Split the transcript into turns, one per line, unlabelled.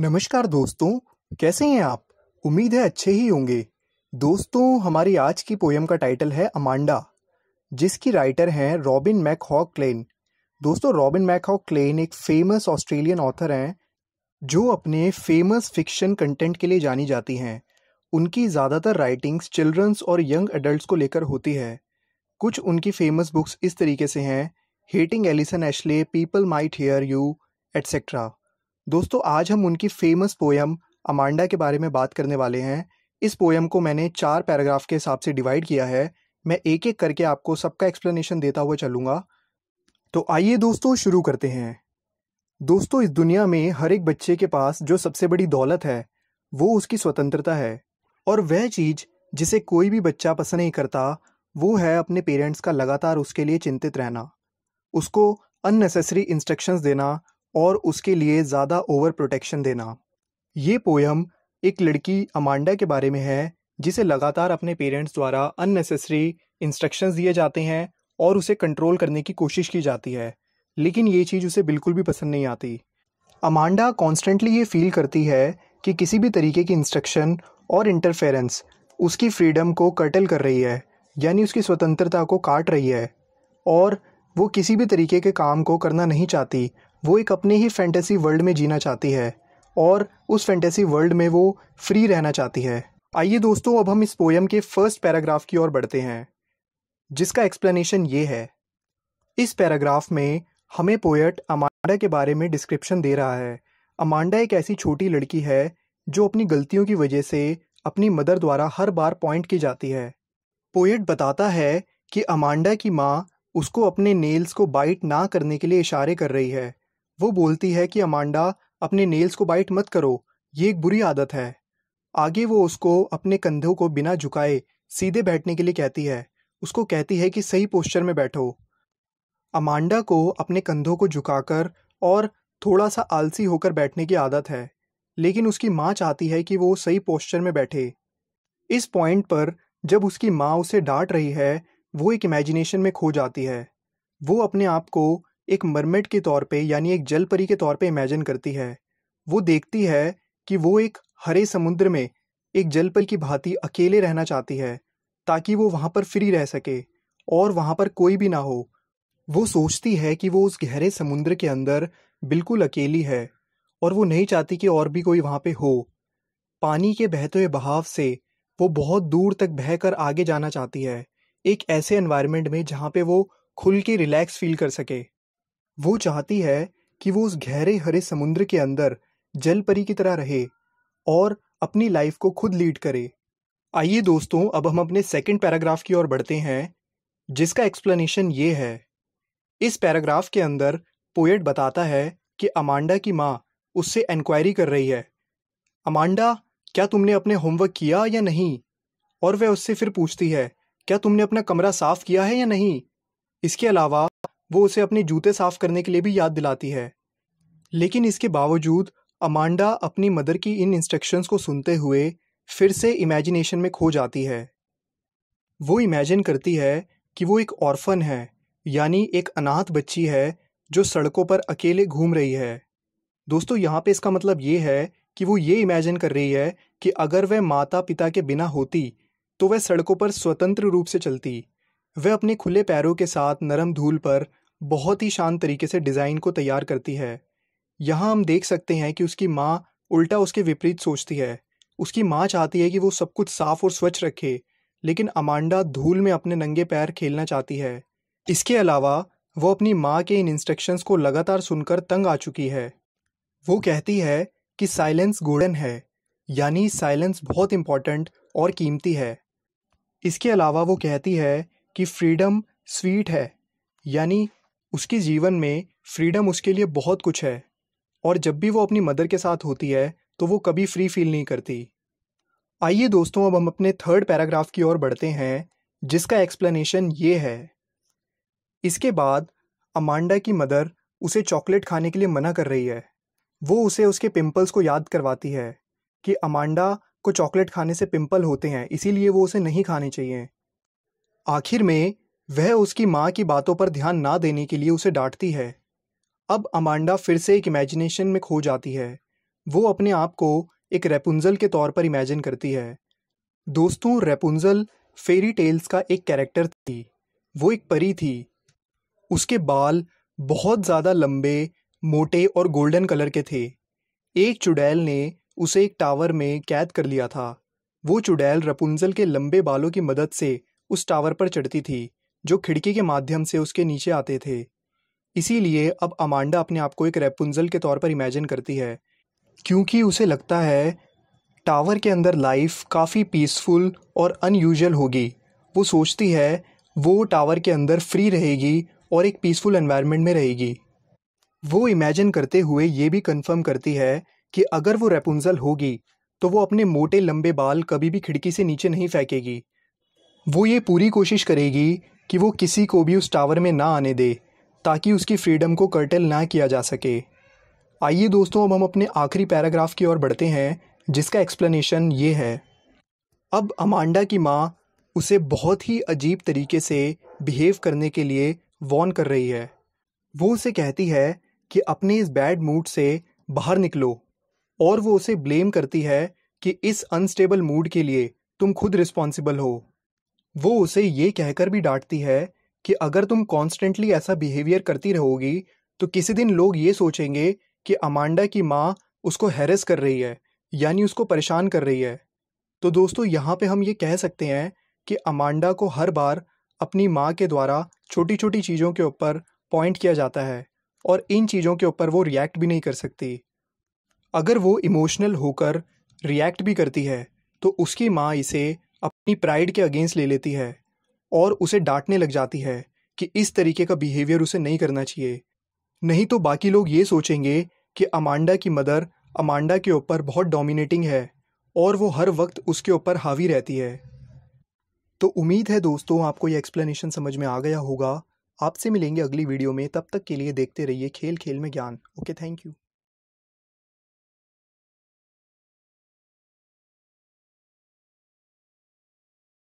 नमस्कार दोस्तों कैसे हैं आप उम्मीद है अच्छे ही होंगे दोस्तों हमारी आज की पोयम का टाइटल है अमांडा जिसकी राइटर हैं रॉबिन मैकहॉक क्लेन दोस्तों रॉबिन मैकहॉक क्लेन एक फेमस ऑस्ट्रेलियन ऑथर हैं जो अपने फेमस फिक्शन कंटेंट के लिए जानी जाती हैं उनकी ज़्यादातर राइटिंग्स चिल्ड्रंस और यंग एडल्ट को लेकर होती है कुछ उनकी फेमस बुक्स इस तरीके से हैं hating Alison Ashley people might hear you et cetera दोस्तों आज हम उनकी फेमस पोयम अमांडा के बारे में बात करने वाले हैं इस पोयम को मैंने चार पैराग्राफ के हिसाब से डिवाइड किया है मैं एक एक करके आपको सबका एक्सप्लेनेशन देता हुआ चलूंगा तो आइए दोस्तों शुरू करते हैं दोस्तों इस दुनिया में हर एक बच्चे के पास जो सबसे बड़ी दौलत है वो उसकी स्वतंत्रता है और वह चीज़ जिसे कोई भी बच्चा पसंद नहीं करता वो है अपने पेरेंट्स का लगातार उसके लिए चिंतित रहना उसको अननेसेसरी इंस्ट्रक्शंस देना और उसके लिए ज़्यादा ओवर प्रोटेक्शन देना ये पोयम एक लड़की अमांडा के बारे में है जिसे लगातार अपने पेरेंट्स द्वारा अननेसेसरी इंस्ट्रक्शंस दिए जाते हैं और उसे कंट्रोल करने की कोशिश की जाती है लेकिन ये चीज़ उसे बिल्कुल भी पसंद नहीं आती अमांडा कॉन्स्टेंटली ये फील करती है कि किसी भी तरीके की इंस्ट्रक्शन और इंटरफेरेंस उसकी फ्रीडम को कर्टल कर रही है यानी उसकी स्वतंत्रता को काट रही है और वो किसी भी तरीके के काम को करना नहीं चाहती वो एक अपने ही फैंटेसी वर्ल्ड में जीना चाहती है और उस फैंटेसी वर्ल्ड में वो फ्री रहना चाहती है आइए दोस्तों अब हम इस पोयम के फर्स्ट पैराग्राफ की ओर बढ़ते हैं जिसका एक्सप्लेनेशन ये है इस पैराग्राफ में हमें पोएट अमांडा के बारे में डिस्क्रिप्शन दे रहा है अमांडा एक ऐसी छोटी लड़की है जो अपनी गलतियों की वजह से अपनी मदर द्वारा हर बार पॉइंट की जाती है पोएट बताता है कि अमांडा की माँ उसको अपने नेल्स को बाइट ना करने के लिए इशारे कर रही है वो बोलती है कि अमांडा अपने नेल्स को बाइट मत करो ये एक बुरी आदत है आगे वो उसको अपने कंधों को बिना झुकाए सीधे बैठने के लिए कहती है उसको कहती है कि सही पोस्चर में बैठो अमांडा को अपने कंधों को झुकाकर और थोड़ा सा आलसी होकर बैठने की आदत है लेकिन उसकी माँ चाहती है कि वो सही पोस्चर में बैठे इस पॉइंट पर जब उसकी माँ उसे डांट रही है वो एक इमेजिनेशन में खो जाती है वो अपने आप को एक मरमेट के तौर पे यानी एक जल परी के तौर पे इमेजिन करती है वो देखती है कि वो एक हरे समुद्र में एक जलपल की भांति अकेले रहना चाहती है ताकि वो वहाँ पर फ्री रह सके और वहाँ पर कोई भी ना हो वो सोचती है कि वो उस गहरे समुद्र के अंदर बिल्कुल अकेली है और वो नहीं चाहती कि और भी कोई वहाँ पे हो पानी के बहते हुए बहाव से वो बहुत दूर तक बहकर आगे जाना चाहती है एक ऐसे एनवायरनमेंट में जहाँ पे वो खुल के रिलैक्स फील कर सके वो चाहती है कि वो उस गहरे हरे समुद्र के अंदर जलपरी की तरह रहे और अपनी लाइफ को खुद लीड करे आइए दोस्तों अब हम अपने सेकंड पैराग्राफ की ओर बढ़ते हैं जिसका एक्सप्लेनेशन ये है इस पैराग्राफ के अंदर पोएट बताता है कि अमांडा की माँ उससे इंक्वायरी कर रही है अमांडा क्या तुमने अपने होमवर्क किया या नहीं और वह उससे फिर पूछती है क्या तुमने अपना कमरा साफ किया है या नहीं इसके अलावा वो उसे अपने जूते साफ करने के लिए भी याद दिलाती है लेकिन इसके बावजूद अमांडा अपनी मदर की इन इंस्ट्रक्शंस को सुनते हुए फिर से इमेजिनेशन में खो जाती है वो इमेजिन करती है कि वो एक ऑर्फन है यानी एक अनाथ बच्ची है जो सड़कों पर अकेले घूम रही है दोस्तों यहाँ पे इसका मतलब ये है कि वो ये इमेजिन कर रही है कि अगर वह माता पिता के बिना होती तो वह सड़कों पर स्वतंत्र रूप से चलती वह अपने खुले पैरों के साथ नरम धूल पर बहुत ही शांत तरीके से डिज़ाइन को तैयार करती है यहाँ हम देख सकते हैं कि उसकी माँ उल्टा उसके विपरीत सोचती है उसकी माँ चाहती है कि वो सब कुछ साफ और स्वच्छ रखे लेकिन अमांडा धूल में अपने नंगे पैर खेलना चाहती है इसके अलावा वो अपनी माँ के इन इंस्ट्रक्शंस को लगातार सुनकर तंग आ चुकी है वो कहती है कि साइलेंस गोल्डन है यानी साइलेंस बहुत इम्पॉर्टेंट और कीमती है इसके अलावा वो कहती है कि फ्रीडम स्वीट है यानी उसके जीवन में फ्रीडम उसके लिए बहुत कुछ है और जब भी वो अपनी मदर के साथ होती है तो वो कभी फ्री फील नहीं करती आइए दोस्तों अब हम अपने थर्ड पैराग्राफ की ओर बढ़ते हैं जिसका एक्सप्लेनेशन ये है इसके बाद अमांडा की मदर उसे चॉकलेट खाने के लिए मना कर रही है वो उसे उसके पिंपल्स को याद करवाती है कि अमांडा को चॉकलेट खाने से पिंपल होते हैं इसीलिए वो उसे नहीं खाने चाहिए आखिर में वह उसकी माँ की बातों पर ध्यान ना देने के लिए उसे डांटती है अब अमांडा फिर से एक इमेजिनेशन में खो जाती है वो अपने आप को एक रेपुंजल के तौर पर इमेजिन करती है दोस्तों रेपुंजल फेरी टेल्स का एक कैरेक्टर थी वो एक परी थी उसके बाल बहुत ज़्यादा लंबे मोटे और गोल्डन कलर के थे एक चुड़ैल ने उसे एक टावर में कैद कर लिया था वो चुड़ैल रपुंजल के लंबे बालों की मदद से उस टावर पर चढ़ती थी जो खिड़की के माध्यम से उसके नीचे आते थे इसीलिए अब अमांडा अपने आप को एक रेपुंजल के तौर पर इमेजिन करती है क्योंकि उसे लगता है टावर के अंदर लाइफ काफ़ी पीसफुल और अनयूजल होगी वो सोचती है वो टावर के अंदर फ्री रहेगी और एक पीसफुल एनवायरनमेंट में रहेगी वो इमेजिन करते हुए ये भी कंफर्म करती है कि अगर वो रेपुंजल होगी तो वो अपने मोटे लंबे बाल कभी भी खिड़की से नीचे नहीं फेंकेगी वो ये पूरी कोशिश करेगी कि वो किसी को भी उस टावर में ना आने दे ताकि उसकी फ्रीडम को कर्टल ना किया जा सके आइए दोस्तों अब हम अपने आखिरी पैराग्राफ की ओर बढ़ते हैं जिसका एक्सप्लेनेशन ये है अब अमांडा की माँ उसे बहुत ही अजीब तरीके से बिहेव करने के लिए वॉर्न कर रही है वो उसे कहती है कि अपने इस बैड मूड से बाहर निकलो और वो उसे ब्लेम करती है कि इस अनस्टेबल मूड के लिए तुम खुद रिस्पॉन्सिबल हो वो उसे ये कहकर भी डांटती है कि अगर तुम कॉन्स्टेंटली ऐसा बिहेवियर करती रहोगी तो किसी दिन लोग ये सोचेंगे कि अमांडा की माँ उसको हैरेस कर रही है यानी उसको परेशान कर रही है तो दोस्तों यहाँ पे हम ये कह सकते हैं कि अमांडा को हर बार अपनी माँ के द्वारा छोटी छोटी चीज़ों के ऊपर पॉइंट किया जाता है और इन चीज़ों के ऊपर वो रिएक्ट भी नहीं कर सकती अगर वो इमोशनल होकर रिएक्ट भी करती है तो उसकी माँ इसे अपनी प्राइड के अगेंस्ट ले लेती है और उसे डांटने लग जाती है कि इस तरीके का बिहेवियर उसे नहीं करना चाहिए नहीं तो बाकी लोग ये सोचेंगे कि अमांडा की मदर अमांडा के ऊपर बहुत डोमिनेटिंग है और वो हर वक्त उसके ऊपर हावी रहती है तो उम्मीद है दोस्तों आपको ये एक्सप्लेनेशन समझ में आ गया होगा आपसे मिलेंगे अगली वीडियो में तब तक के लिए देखते रहिए खेल खेल में ज्ञान ओके थैंक यू